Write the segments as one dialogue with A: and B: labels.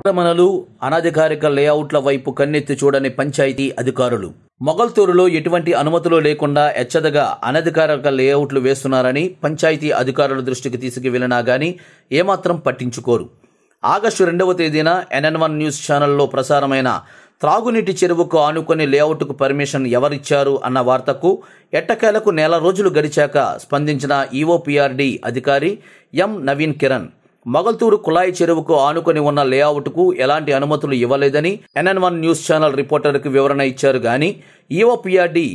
A: ఆక్రమణలు అనధికారిక లేఅవుట్ల వైపు కన్నెత్తి చూడని పంచాయతీ అధికారులు మొగల్తూరులో ఎటువంటి అనుమతులు లేకుండా ఎచ్చదగా అనధికారిక లేఅవుట్లు వేస్తున్నారని పంచాయతీ అధికారుల దృష్టికి తీసుకువెళ్లినా గాని ఏమాత్రం పట్టించుకోరు ఆగస్టు రెండవ తేదీన ఎన్ఎన్ వన్ న్యూస్ ఛానల్లో ప్రసారమైన త్రాగునీటి చెరువుకు ఆనుకొని లేఅవుట్కు పర్మిషన్ ఎవరిచ్చారు అన్న వార్తకు ఎట్టకేలకు నెల రోజులు గడిచాక స్పందించిన ఈఓపిఆర్డి అధికారి ఎం నవీన్ కిరణ్ మగల్తూరు కుళాయి చెరువుకు ఆనుకొని ఉన్న లేఅవుట్కు ఎలాంటి అనుమతులు ఇవ్వలేదని ఎన్ఎన్ వన్ న్యూస్ ఛానల్ రిపోర్టర్కు వివరణ ఇచ్చారు కానీ ఈఓపిఆర్డి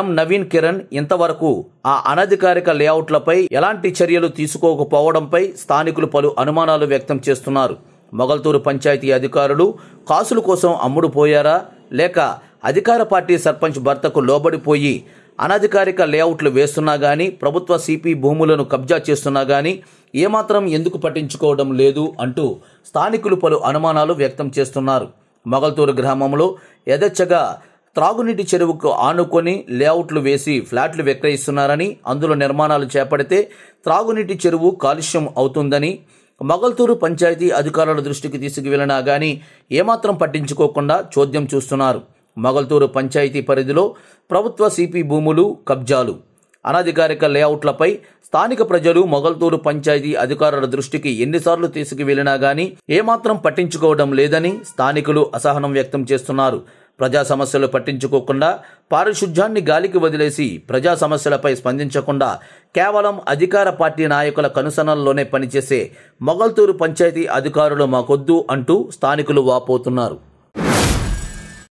A: ఎం నవీన్ కిరణ్ ఇంతవరకు ఆ అనధికారిక లేఅవుట్లపై ఎలాంటి చర్యలు తీసుకోకపోవడంపై స్థానికులు పలు అనుమానాలు వ్యక్తం చేస్తున్నారు మొగల్తూరు పంచాయతీ అధికారులు కాసుల కోసం అమ్ముడుపోయారా లేక అధికార పార్టీ సర్పంచ్ భర్తకు లోబడిపోయి అనధికారిక లేఅవుట్లు వేస్తున్నా కానీ ప్రభుత్వ సిపి భూములను కబ్జా చేస్తున్నా కానీ ఏమాత్రం ఎందుకు పట్టించుకోవడం లేదు అంటూ స్థానికులు పలు అనుమానాలు వ్యక్తం చేస్తున్నారు మొగల్తూరు గ్రామంలో యథేచ్ఛగా త్రాగునీటి చెరువుకు ఆనుకొని లేఅవుట్లు వేసి ఫ్లాట్లు విక్రయిస్తున్నారని అందులో నిర్మాణాలు చేపడితే త్రాగునీటి చెరువు కాలుష్యం అవుతుందని మొగల్తూరు పంచాయతీ అధికారుల దృష్టికి తీసుకువెళ్ళినా కానీ ఏమాత్రం పట్టించుకోకుండా చోద్యం చూస్తున్నారు మొగల్తూరు పంచాయతీ పరిధిలో ప్రభుత్వ సిపి భూములు కబ్జాలు అనధికారిక లేఅవుట్లపై స్థానిక ప్రజలు మొగల్తూరు పంచాయతీ అధికారుల దృష్టికి ఎన్నిసార్లు తీసుకువెళ్లినా గానీ ఏమాత్రం పట్టించుకోవడం లేదని స్థానికులు అసహనం వ్యక్తం చేస్తున్నారు ప్రజా సమస్యలు పట్టించుకోకుండా పారిశుధ్యాన్ని గాలికి వదిలేసి ప్రజా సమస్యలపై స్పందించకుండా కేవలం అధికార పార్టీ నాయకుల కనుసనల్లోనే పనిచేసే మొగల్తూరు పంచాయతీ అధికారులు మాకొద్దు అంటూ స్థానికులు వాపోతున్నారు